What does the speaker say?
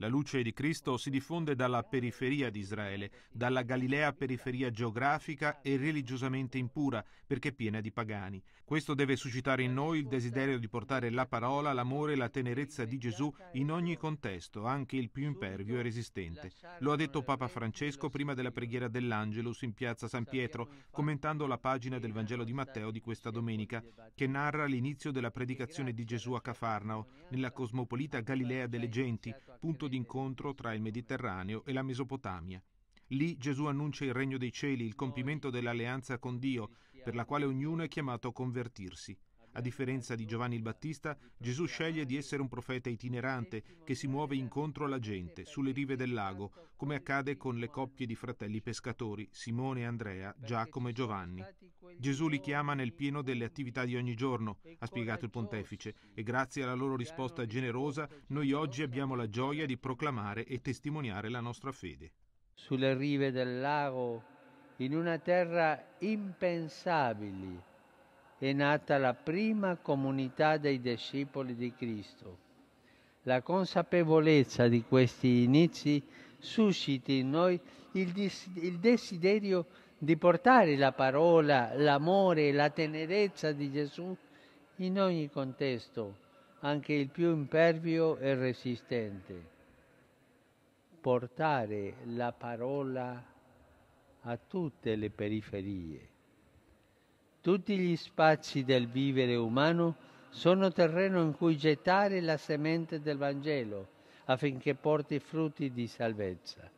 La luce di Cristo si diffonde dalla periferia di Israele, dalla Galilea periferia geografica e religiosamente impura, perché piena di pagani. Questo deve suscitare in noi il desiderio di portare la parola, l'amore e la tenerezza di Gesù in ogni contesto, anche il più impervio e resistente. Lo ha detto Papa Francesco prima della preghiera dell'Angelus in piazza San Pietro, commentando la pagina del Vangelo di Matteo di questa domenica, che narra l'inizio della predicazione di Gesù a Cafarnao, nella cosmopolita Galilea delle genti, punto punto d'incontro tra il Mediterraneo e la Mesopotamia. Lì Gesù annuncia il regno dei cieli, il compimento dell'alleanza con Dio, per la quale ognuno è chiamato a convertirsi. A differenza di Giovanni il Battista, Gesù sceglie di essere un profeta itinerante che si muove incontro alla gente, sulle rive del lago, come accade con le coppie di fratelli pescatori, Simone e Andrea, Giacomo e Giovanni. Gesù li chiama nel pieno delle attività di ogni giorno, ha spiegato il pontefice, e grazie alla loro risposta generosa noi oggi abbiamo la gioia di proclamare e testimoniare la nostra fede. Sulle rive del lago, in una terra impensabile, è nata la prima comunità dei discepoli di Cristo. La consapevolezza di questi inizi suscita in noi il, dis- il desiderio di portare la parola, l'amore, la tenerezza di Gesù in ogni contesto, anche il più impervio e resistente. Portare la parola a tutte le periferie. Tutti gli spazi del vivere umano sono terreno in cui gettare la semente del Vangelo affinché porti frutti di salvezza.